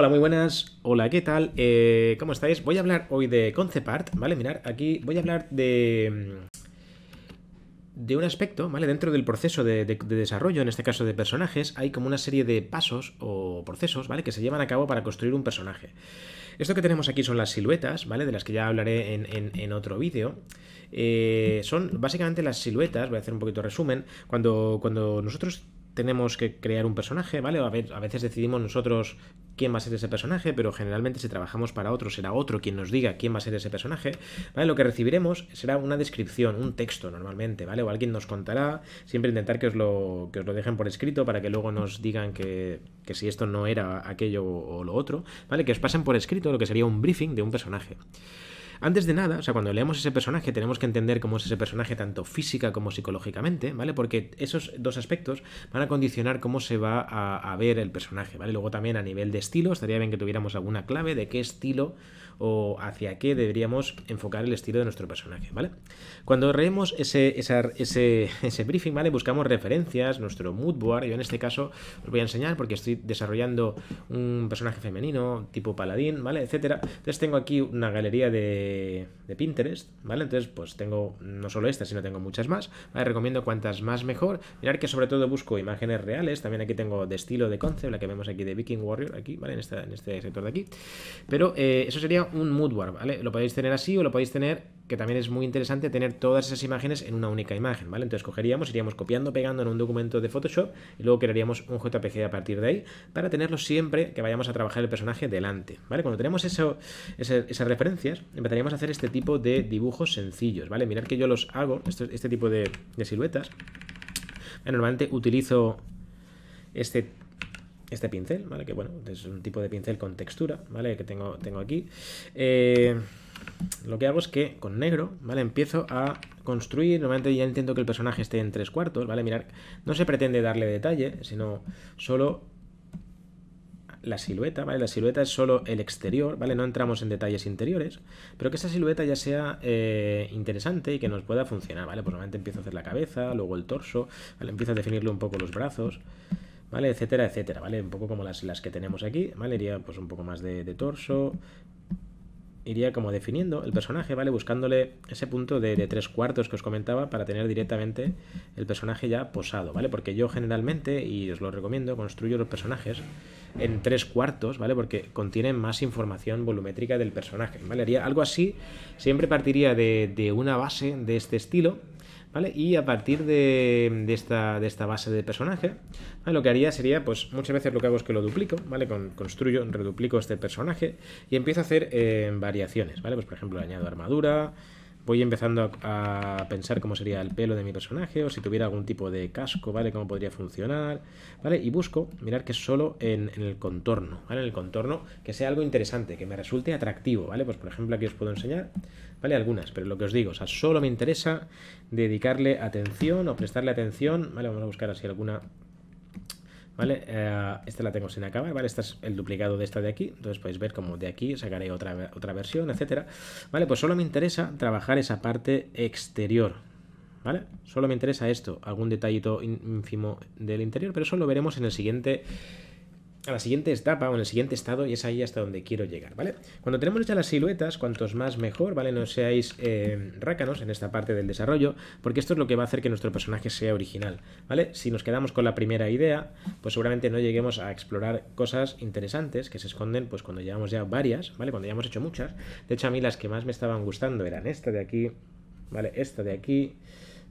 Hola, muy buenas. Hola, ¿qué tal? Eh, ¿Cómo estáis? Voy a hablar hoy de concept art, ¿vale? Mirad, aquí voy a hablar de mm, de un aspecto, ¿vale? Dentro del proceso de, desarrollo, en este caso de personajes, hay como una serie de pasos o procesos, ¿vale? Que se llevan a cabo para construir un personaje. Esto que tenemos aquí son las siluetas, ¿vale? De las que ya hablaré en, otro vídeo. Eh, son básicamente las siluetas, voy a hacer un poquito resumen, cuando, cuando nosotros tenemos que crear un personaje, ¿vale? A, veces decidimos nosotros quién va a ser ese personaje, pero generalmente si trabajamos para otro, será otro quien nos diga quién va a ser ese personaje, ¿vale? Lo que recibiremos será una descripción, un texto normalmente, ¿vale? O alguien nos contará, siempre intentar que os lo, os lo dejen por escrito para que luego nos digan que, que si esto no era aquello o lo otro, ¿vale? Que os pasen por escrito lo que sería un briefing de un personaje. Antes de nada, o sea, cuando leemos ese personaje tenemos que entender cómo es ese personaje tanto física como psicológicamente, ¿vale? Porque esos dos aspectos van a condicionar cómo se va a, ver el personaje, ¿vale? Luego también a nivel de estilo, estaría bien que tuviéramos alguna clave de qué estilo o hacia qué deberíamos enfocar el estilo de nuestro personaje, ¿vale? Cuando reemos ese, ese, briefing, ¿vale? Buscamos referencias, nuestro mood board, yo en este caso os voy a enseñar porque estoy desarrollando un personaje femenino tipo paladín, ¿vale? Etcétera. Entonces tengo aquí una galería de, Pinterest, ¿vale? Entonces pues tengo no solo esta, sino tengo muchas más, ¿vale? Recomiendo cuantas más mejor. Mirar que sobre todo busco imágenes reales, también aquí tengo de estilo de concept, la que vemos aquí de Viking Warrior, aquí, ¿vale? En, en este sector de aquí. Pero eh, eso sería un mood board, ¿vale? Lo podéis tener así o lo podéis tener, que también es muy interesante tener todas esas imágenes en una única imagen, ¿vale? Entonces cogeríamos, iríamos copiando, pegando en un documento de Photoshop y luego crearíamos un JPG a partir de ahí para tenerlo siempre que vayamos a trabajar el personaje delante, ¿vale? Cuando tenemos eso, esas, referencias, empezaríamos a hacer este tipo de dibujos sencillos, ¿vale? Mirad que yo los hago, este, este tipo de, de siluetas. Normalmente utilizo este este pincel, ¿vale? Que bueno, es un tipo de pincel con textura, ¿vale? Que tengo, tengo aquí. Eh, lo que hago es que con negro, ¿vale? Empiezo a construir, normalmente ya entiendo que el personaje esté en tres cuartos, ¿vale? Mirar, no se pretende darle detalle, sino solo la silueta, ¿vale? La silueta es solo el exterior, ¿vale? No entramos en detalles interiores, pero que esa silueta ya sea eh, interesante y que nos pueda funcionar, ¿vale? Pues normalmente empiezo a hacer la cabeza, luego el torso, ¿vale? Empiezo a definirle un poco los brazos, ¿vale? Etcétera, etcétera, ¿vale? Un poco como las, las que tenemos aquí, ¿vale? Iría pues un poco más de, torso, iría como definiendo el personaje, ¿vale? Buscándole ese punto de, tres cuartos que os comentaba para tener directamente el personaje ya posado, ¿vale? Porque yo generalmente, y os lo recomiendo, construyo los personajes en tres cuartos, ¿vale? Porque contienen más información volumétrica del personaje, ¿vale? algo así, siempre partiría de, de una base de este estilo, ¿vale? Y a partir de, de, esta, base de personaje, lo que haría sería, pues muchas veces lo que hago es que lo duplico, ¿vale? Con, construyo, reduplico este personaje y empiezo a hacer eh, variaciones, ¿vale? Pues por ejemplo, añado armadura, voy empezando a, pensar cómo sería el pelo de mi personaje o si tuviera algún tipo de casco, ¿vale? Cómo podría funcionar, ¿vale? Y busco, mirar que solo en, en, el contorno, ¿vale? En el contorno que sea algo interesante, que me resulte atractivo, ¿vale? Pues por ejemplo aquí os puedo enseñar, ¿vale? Algunas, pero lo que os digo, o sea, solo me interesa dedicarle atención o prestarle atención, ¿vale? Vamos a buscar así alguna ¿vale? Eh, esta la tengo sin acabar, ¿vale? Este es el duplicado de esta de aquí, entonces podéis ver como de aquí sacaré otra, otra versión, etcétera, ¿vale? Pues solo me interesa trabajar esa parte exterior, ¿vale? Solo me interesa esto, algún detallito ínfimo del interior, pero eso lo veremos en el siguiente a la siguiente etapa o en el siguiente estado y es ahí hasta donde quiero llegar, ¿vale? Cuando tenemos ya las siluetas, cuantos más mejor, ¿vale? No seáis eh, rácanos en esta parte del desarrollo, porque esto es lo que va a hacer que nuestro personaje sea original, ¿vale? Si nos quedamos con la primera idea, pues seguramente no lleguemos a explorar cosas interesantes que se esconden pues cuando llevamos ya varias, ¿vale? Cuando ya hemos hecho muchas. De hecho, a mí las que más me estaban gustando eran esta de aquí, ¿vale? Esta de aquí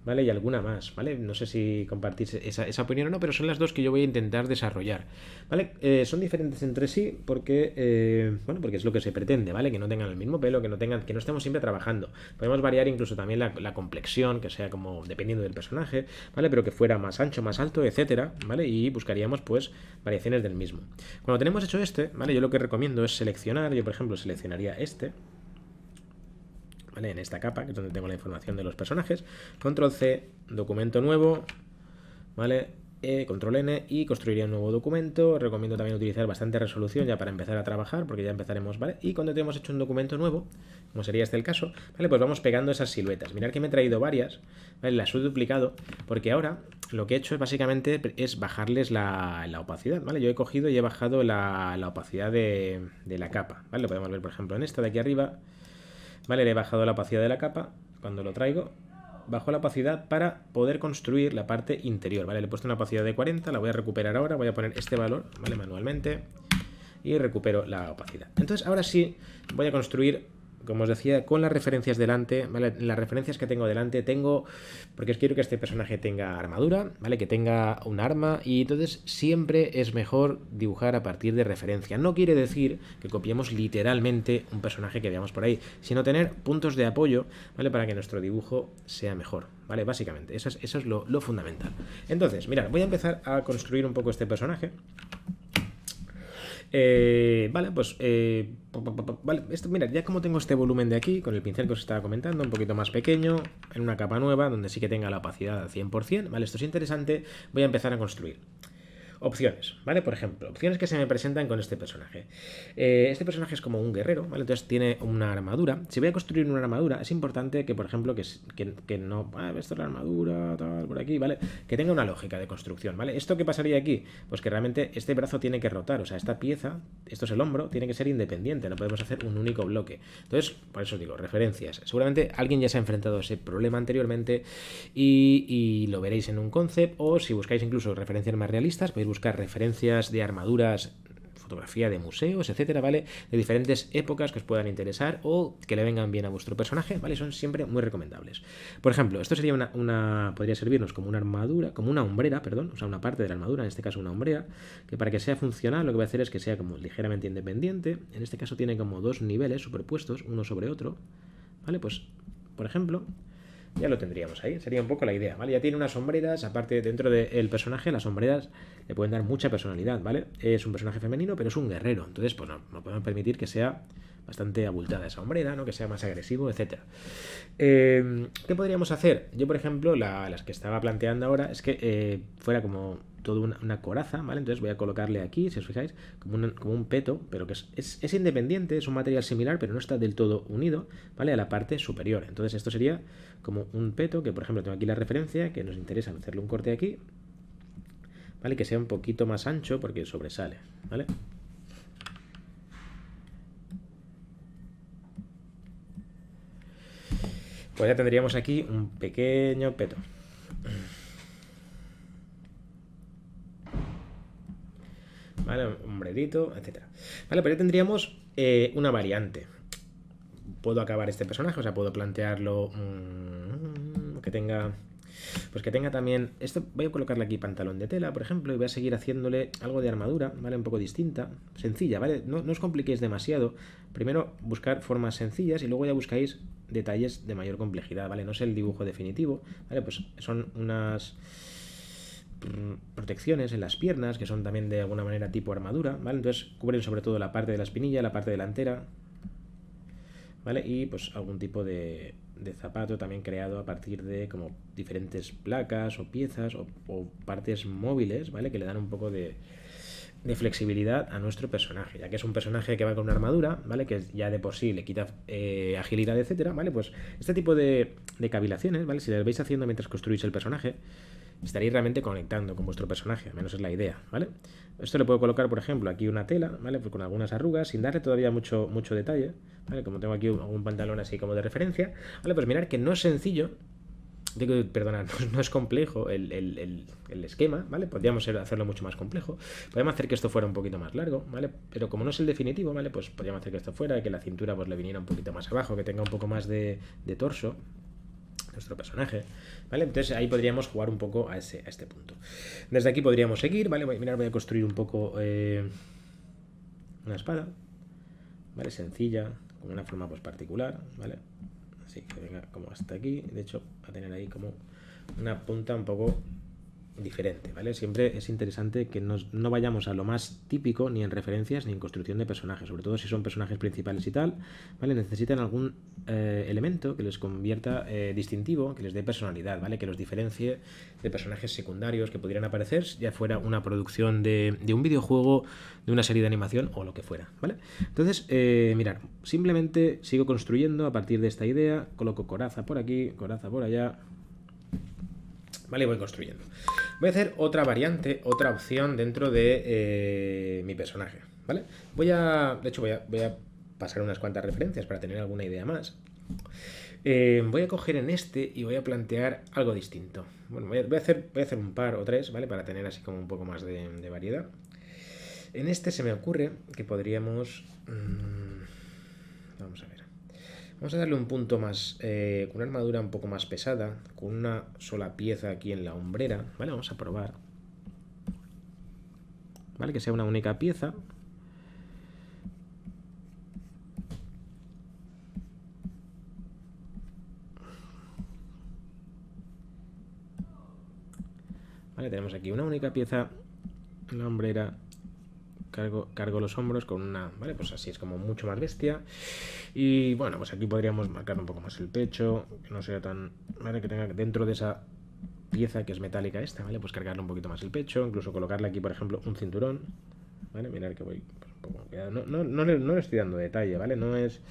¿vale? Y alguna más, ¿vale? No sé si compartís esa, opinión o no, pero son las dos que yo voy a intentar desarrollar, ¿vale? Eh, son diferentes entre sí porque, eh, bueno, porque es lo que se pretende, ¿vale? Que no tengan el mismo pelo, que no tengan, que no estemos siempre trabajando. Podemos variar incluso también la, la complexión, que sea como dependiendo del personaje, ¿vale? Pero que fuera más ancho, más alto, etcétera, ¿vale? Y buscaríamos, pues, variaciones del mismo. Cuando tenemos hecho este, ¿vale? Yo lo que recomiendo es seleccionar, yo por ejemplo seleccionaría este, en esta capa, que es donde tengo la información de los personajes. Control C, documento nuevo, ¿vale? E, control N y construiría un nuevo documento. Recomiendo también utilizar bastante resolución ya para empezar a trabajar, porque ya empezaremos, ¿vale? Y cuando tenemos hecho un documento nuevo, como sería este el caso, ¿vale? Pues vamos pegando esas siluetas. Mirad que me he traído varias, ¿vale? Las he duplicado, porque ahora lo que he hecho es básicamente es bajarles la, opacidad, ¿vale? Yo he cogido y he bajado la, opacidad de, la capa, ¿vale? Lo podemos ver, por ejemplo, en esta de aquí arriba, ¿Vale? Le he bajado la opacidad de la capa. Cuando lo traigo, bajo la opacidad para poder construir la parte interior, ¿vale? Le he puesto una opacidad de 40, la voy a recuperar ahora, voy a poner este valor, ¿vale? Manualmente y recupero la opacidad. Entonces ahora sí voy a construir como os decía, con las referencias delante, ¿vale? Las referencias que tengo delante tengo, porque quiero que este personaje tenga armadura, ¿vale? Que tenga un arma y entonces siempre es mejor dibujar a partir de referencia. No quiere decir que copiemos literalmente un personaje que veamos por ahí, sino tener puntos de apoyo, ¿vale? Para que nuestro dibujo sea mejor, ¿vale? Básicamente, eso es, lo, lo fundamental. Entonces, mirad, voy a empezar a construir un poco este personaje. Eh, vale, pues. Eh, esto, mira, ya como tengo este volumen de aquí, con el pincel que os estaba comentando, un poquito más pequeño, en una capa nueva, donde sí que tenga la opacidad al 100%, ¿vale? Esto es interesante, voy a empezar a construir opciones, ¿vale? Por ejemplo, opciones que se me presentan con este personaje. Eh, este personaje es como un guerrero, ¿vale? Entonces tiene una armadura. Si voy a construir una armadura, es importante que, por ejemplo, que, que, no... Ah, esto es la armadura, tal, por aquí, ¿vale? Que tenga una lógica de construcción, ¿vale? ¿Esto qué pasaría aquí? Pues que realmente este brazo tiene que rotar, o sea, esta pieza, esto es el hombro, tiene que ser independiente, no podemos hacer un único bloque. Entonces, por eso os digo, referencias. Seguramente alguien ya se ha enfrentado a ese problema anteriormente y, y lo veréis en un concept, o si buscáis incluso referencias más realistas, podéis buscar referencias de armaduras fotografía de museos, etcétera, ¿vale? De diferentes épocas que os puedan interesar o que le vengan bien a vuestro personaje, ¿vale? Son siempre muy recomendables. Por ejemplo, esto sería una, una podría servirnos como una armadura, como una hombrera, perdón, o sea, una parte de la armadura, en este caso una hombrera, que para que sea funcional lo que voy a hacer es que sea como ligeramente independiente. En este caso tiene como dos niveles superpuestos, uno sobre otro, ¿vale? Pues, por ejemplo, ya lo tendríamos ahí. Sería un poco la idea, ¿vale? Ya tiene unas sombreras, aparte dentro del personaje, las sombreras le pueden dar mucha personalidad, ¿vale? Es un personaje femenino, pero es un guerrero. Entonces, pues no, no podemos permitir que sea bastante abultada esa sombrera ¿no? Que sea más agresivo, etc. Eh, ¿Qué podríamos hacer? Yo, por ejemplo, las que estaba planteando ahora es que eh, fuera como toda una, coraza, ¿vale? Entonces voy a colocarle aquí, si os fijáis, como un, peto, pero que es, es, es, independiente, es un material similar, pero no está del todo unido, ¿vale? A la parte superior. Entonces esto sería como un peto, que por ejemplo tengo aquí la referencia, que nos interesa hacerle un corte aquí, ¿vale? Que sea un poquito más ancho porque sobresale, ¿vale? Pues ya tendríamos aquí un pequeño peto. ¿vale? Hombrerito, etcétera ¿Vale? Pero ya tendríamos eh, una variante. Puedo acabar este personaje, o sea, puedo plantearlo mm, que tenga... Pues que tenga también... Esto voy a colocarle aquí pantalón de tela, por ejemplo, y voy a seguir haciéndole algo de armadura, ¿vale? Un poco distinta, sencilla, ¿vale? No, no os compliquéis demasiado. Primero buscar formas sencillas y luego ya buscáis detalles de mayor complejidad, ¿vale? No es el dibujo definitivo, ¿vale? Pues son unas Mm, protecciones en las piernas, que son también de alguna manera tipo armadura, ¿vale? Entonces cubren sobre todo la parte de la espinilla, la parte delantera, ¿vale? Y pues algún tipo de, zapato también creado a partir de como diferentes placas o piezas o, partes móviles, ¿vale? Que le dan un poco de, flexibilidad a nuestro personaje, ya que es un personaje que va con una armadura, ¿vale? Que ya de por sí le quita eh, agilidad, etcétera, ¿vale? Pues este tipo de, de cavilaciones, ¿vale? Si las veis haciendo mientras construís el personaje, estaréis realmente conectando con vuestro personaje, al menos es la idea, ¿vale? Esto le puedo colocar, por ejemplo, aquí una tela, ¿vale? Pues con algunas arrugas, sin darle todavía mucho, mucho detalle, ¿vale? Como tengo aquí un, pantalón así como de referencia, ¿vale? Pues mirar que no es sencillo, digo, perdonad, no, no es complejo el, esquema, ¿vale? Podríamos hacerlo mucho más complejo, podríamos hacer que esto fuera un poquito más largo, ¿vale? Pero como no es el definitivo, ¿vale? Pues podríamos hacer que esto fuera, que la cintura pues le viniera un poquito más abajo, que tenga un poco más de, de torso, nuestro personaje, ¿vale? Entonces ahí podríamos jugar un poco a, ese, este punto. Desde aquí podríamos seguir, ¿vale? Voy, mirar, voy a construir un poco eh, una espada, ¿vale? Sencilla, con una forma pues particular, ¿vale? Así que venga como hasta aquí, de hecho va a tener ahí como una punta un poco diferente, ¿vale? Siempre es interesante que no vayamos a lo más típico, ni en referencias, ni en construcción de personajes, sobre todo si son personajes principales y tal, ¿vale? Necesitan algún eh, elemento que les convierta eh, distintivo, que les dé personalidad, ¿vale? Que los diferencie de personajes secundarios que pudieran aparecer, ya fuera una producción de, un videojuego, de una serie de animación o lo que fuera, ¿vale? Entonces, eh, mirar, simplemente sigo construyendo a partir de esta idea, coloco coraza por aquí, coraza por allá, ¿vale? Y voy construyendo. Voy a hacer otra variante, otra opción dentro de eh, mi personaje, ¿vale? Voy a, de hecho, voy a, pasar unas cuantas referencias para tener alguna idea más. Eh, voy a coger en este y voy a plantear algo distinto. Bueno, voy a, hacer, voy hacer un par o tres, ¿vale? Para tener así como un poco más de, variedad. En este se me ocurre que podríamos... Mm, vamos a ver. Vamos a darle un punto más, eh, con una armadura un poco más pesada, con una sola pieza aquí en la hombrera. Vale, vamos a probar. Vale, que sea una única pieza. Vale, tenemos aquí una única pieza en la hombrera cargo, los hombros con una, vale, pues así es como mucho más bestia. Y bueno, pues aquí podríamos marcar un poco más el pecho, que no sea tan, vale, que tenga dentro de esa pieza que es metálica esta, ¿vale? Pues cargarle un poquito más el pecho, incluso colocarle aquí, por ejemplo, un cinturón, ¿vale? Mirar que voy pues, No, le, estoy dando detalle, ¿vale? No es...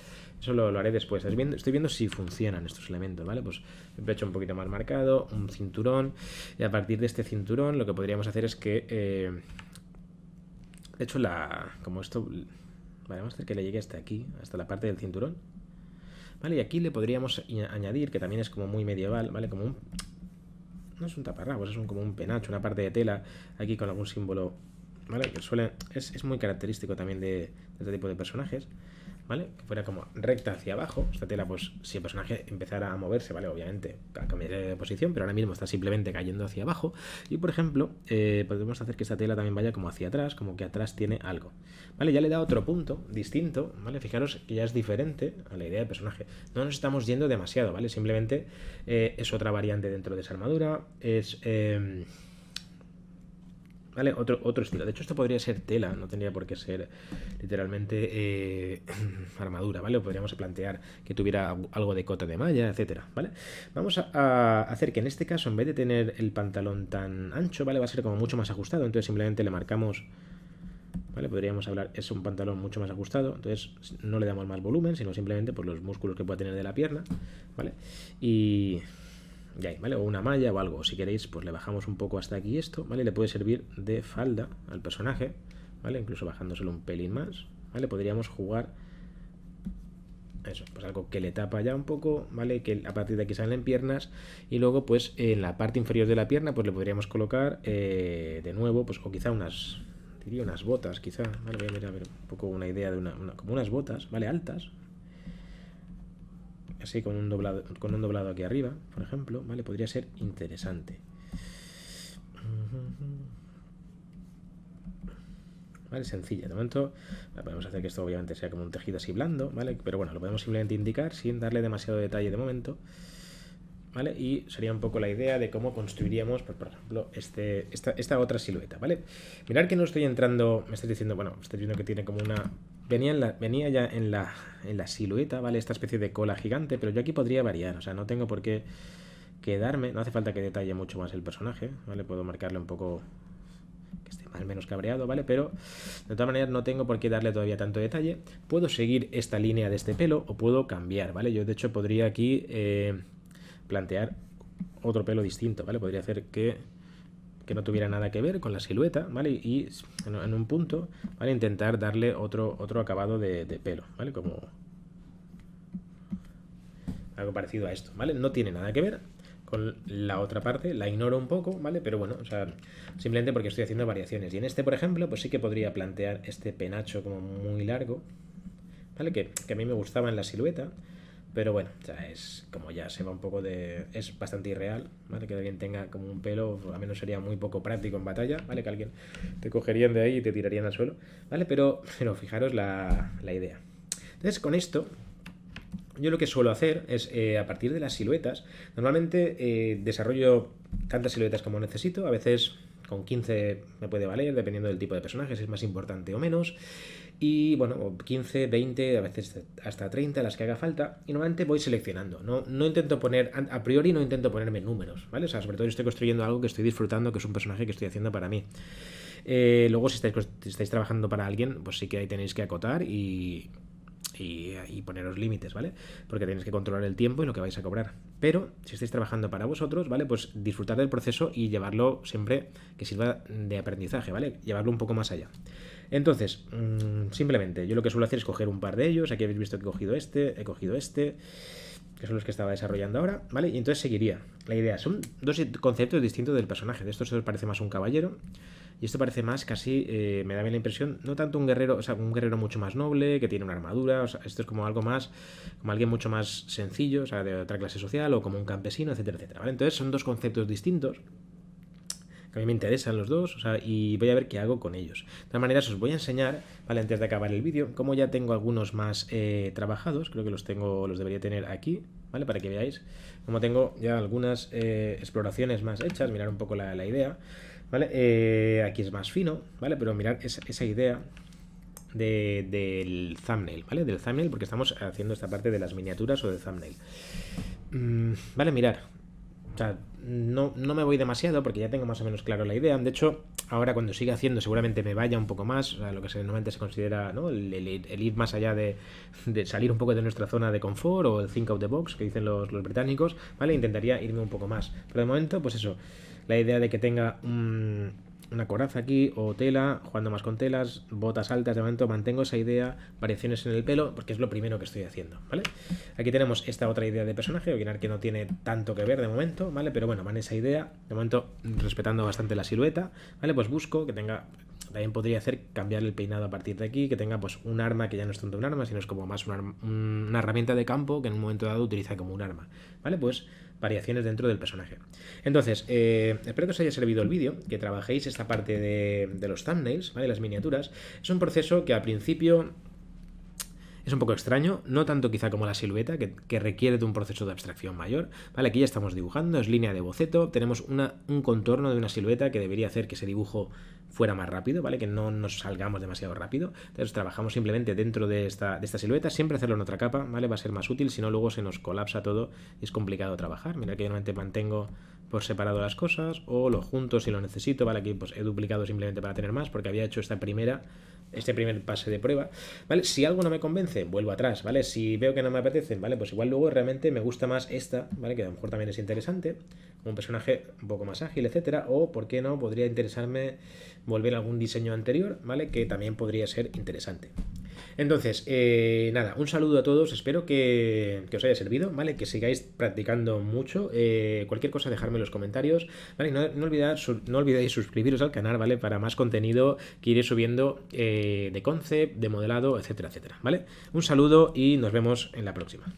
Eso lo, haré después. Estoy viendo, estoy viendo, si funcionan estos elementos, ¿vale? Pues el pecho un poquito más marcado, un cinturón, y a partir de este cinturón lo que podríamos hacer es que... Eh, de hecho, la, como esto... Vale, vamos a hacer que le llegue hasta aquí, hasta la parte del cinturón. Vale, y aquí le podríamos añadir, que también es como muy medieval, ¿vale? Como un... No es un taparrabos, es como un penacho, una parte de tela aquí con algún símbolo, ¿vale? Que suele... Es, muy característico también de este tipo de personajes. ¿vale? Que fuera como recta hacia abajo. Esta tela, pues, si el personaje empezara a moverse, ¿vale? Obviamente, cambiaría de posición, pero ahora mismo está simplemente cayendo hacia abajo. Y, por ejemplo, eh, podemos hacer que esta tela también vaya como hacia atrás, como que atrás tiene algo. ¿Vale? Ya le da otro punto distinto, ¿vale? Fijaros que ya es diferente a la idea del personaje. No nos estamos yendo demasiado, ¿vale? Simplemente eh, es otra variante dentro de esa armadura, es... Eh, ¿Vale? Otro, otro estilo. De hecho, esto podría ser tela, no tendría por qué ser literalmente eh, armadura, ¿vale? podríamos plantear que tuviera algo de cota de malla, etcétera, ¿vale? Vamos a, hacer que en este caso, en vez de tener el pantalón tan ancho, ¿vale? Va a ser como mucho más ajustado, entonces simplemente le marcamos... ¿Vale? Podríamos hablar, es un pantalón mucho más ajustado, entonces no le damos más volumen, sino simplemente por los músculos que pueda tener de la pierna, ¿vale? Y ya ¿vale? O una malla o algo. Si queréis, pues le bajamos un poco hasta aquí esto, ¿vale? Le puede servir de falda al personaje, ¿vale? Incluso bajándoselo un pelín más, ¿vale? Podríamos jugar eso, pues algo que le tapa ya un poco, ¿vale? Que a partir de aquí salen piernas y luego pues en la parte inferior de la pierna pues le podríamos colocar eh, de nuevo pues o quizá unas, diría unas botas quizá, ¿vale? Voy a ver a ver un poco una idea de una como unas botas, ¿vale? Altas, así con un doblado, con un doblado aquí arriba, por ejemplo, ¿vale? Podría ser interesante. ¿Vale? Sencilla, de momento podemos hacer que esto obviamente sea como un tejido así blando, ¿vale? Pero bueno, lo podemos simplemente indicar sin darle demasiado detalle de momento, ¿vale? Y sería un poco la idea de cómo construiríamos, pues, por ejemplo, este, esta, otra silueta, ¿vale? Mirad que no estoy entrando, me estoy diciendo, bueno, estáis viendo que tiene como una venía, venía ya en la, en la silueta, ¿vale? Esta especie de cola gigante, pero yo aquí podría variar, o sea, no tengo por qué quedarme, no hace falta que detalle mucho más el personaje, ¿vale? Puedo marcarle un poco que esté más menos cabreado, ¿vale? Pero de todas maneras no tengo por qué darle todavía tanto detalle. Puedo seguir esta línea de este pelo o puedo cambiar, ¿vale? Yo de hecho podría aquí eh, plantear otro pelo distinto, ¿vale? Podría hacer que que no tuviera nada que ver con la silueta, ¿vale? Y en, un punto, ¿vale? Intentar darle otro, otro acabado de, pelo, ¿vale? Como algo parecido a esto, ¿vale? No tiene nada que ver con la otra parte, la ignoro un poco, ¿vale? Pero bueno, o sea, simplemente porque estoy haciendo variaciones. Y en este, por ejemplo, pues sí que podría plantear este penacho como muy largo, ¿vale? que a mí me gustaba en la silueta, pero bueno, ya es como ya se va un poco de. Es bastante irreal, ¿vale? Que alguien tenga como un pelo, al menos sería muy poco práctico en batalla, ¿vale? Que alguien te cogerían de ahí y te tirarían al suelo, ¿vale? Pero, pero fijaros la, idea. Entonces, con esto, yo lo que suelo hacer es, eh, a partir de las siluetas, normalmente eh, desarrollo tantas siluetas como necesito, a veces con 15 me puede valer, dependiendo del tipo de personaje, si es más importante o menos y bueno, 15, 20, a veces hasta 30, las que haga falta, y normalmente voy seleccionando, no, no intento poner, a priori no intento ponerme números, ¿vale? O sea, sobre todo yo estoy construyendo algo que estoy disfrutando, que es un personaje que estoy haciendo para mí. Eh, luego, si estáis, si estáis trabajando para alguien, pues sí que ahí tenéis que acotar y, y, poneros límites, ¿vale? Porque tenéis que controlar el tiempo y lo que vais a cobrar. Pero si estáis trabajando para vosotros, ¿vale? Pues disfrutar del proceso y llevarlo siempre que sirva de aprendizaje, ¿vale? Llevarlo un poco más allá. Entonces, mm, simplemente, yo lo que suelo hacer es coger un par de ellos. Aquí habéis visto que he cogido este, he cogido este que son los que estaba desarrollando ahora, ¿vale? Y entonces seguiría. La idea, son dos conceptos distintos del personaje. De estos se parece más un caballero. Y esto parece más casi, eh, me da la impresión, no tanto un guerrero, o sea, un guerrero mucho más noble, que tiene una armadura, o sea, esto es como algo más, como alguien mucho más sencillo, o sea, de otra clase social, o como un campesino, etcétera, etcétera. Entonces son dos conceptos distintos que a mí me interesan los dos, o sea, y voy a ver qué hago con ellos. De todas maneras, os voy a enseñar, ¿vale? Antes de acabar el vídeo, como ya tengo algunos más eh, trabajados, creo que los tengo, los debería tener aquí, ¿vale? Para que veáis, como tengo ya algunas eh, exploraciones más hechas, mirar un poco la, la idea. ¿Vale? Eh, aquí es más fino, ¿vale? Pero mirad esa, esa idea de, del thumbnail, ¿vale? Del thumbnail, porque estamos haciendo esta parte de las miniaturas o del thumbnail. Mm, vale, mirar. no, me voy demasiado porque ya tengo más o menos claro la idea. De hecho, ahora cuando siga haciendo seguramente me vaya un poco más, lo que normalmente se considera ¿no? el, ir más allá de, salir un poco de nuestra zona de confort o el think out the box que dicen los, los británicos, ¿vale? Intentaría irme un poco más. Pero de momento, pues eso, la idea de que tenga una coraza aquí o tela, jugando más con telas, botas altas, de momento mantengo esa idea, variaciones en el pelo, porque es lo primero que estoy haciendo, ¿vale? Aquí tenemos esta otra idea de personaje, que no tiene tanto que ver de momento, ¿vale? Pero bueno, van esa idea, de momento respetando bastante la silueta, ¿vale? Pues busco que tenga también podría hacer cambiar el peinado a partir de aquí, que tenga pues un arma que ya no es tanto un arma, sino es como más una, herramienta de campo que en un momento dado utiliza como un arma. ¿Vale? Pues variaciones dentro del personaje. Entonces, eh, espero que os haya servido el vídeo, que trabajéis esta parte de, de los thumbnails, ¿vale? Las miniaturas. Es un proceso que al principio es un poco extraño, no tanto quizá como la silueta, que, requiere de un proceso de abstracción mayor. Vale, aquí ya estamos dibujando, es línea de boceto, tenemos un contorno de una silueta que debería hacer que ese dibujo fuera más rápido, ¿vale? Que no nos salgamos demasiado rápido. Entonces trabajamos simplemente dentro de esta, de esta silueta, siempre hacerlo en otra capa, ¿vale? Va a ser más útil, si no luego se nos colapsa todo y es complicado trabajar. Mira que yo normalmente mantengo por separado las cosas o lo junto si lo necesito, ¿vale? Aquí pues he duplicado simplemente para tener más porque había hecho esta primera, este primer pase de prueba, ¿vale? Si algo no me convence, vuelvo atrás, ¿vale? Si veo que no me apetece, ¿vale? Pues igual luego realmente me gusta más esta, ¿vale? Que a lo mejor también es interesante, un personaje un poco más ágil, etcétera, o por qué no, podría interesarme volver a algún diseño anterior, ¿vale? Que también podría ser interesante. Entonces, eh, nada, un saludo a todos, espero que, os haya servido, ¿vale? Que sigáis practicando mucho. Eh, cualquier cosa, dejadme en los comentarios, ¿vale? No, no, no olvidéis suscribiros al canal, ¿vale? Para más contenido que iré subiendo eh, de concept, de modelado, etcétera, etcétera, ¿vale? Un saludo y nos vemos en la próxima.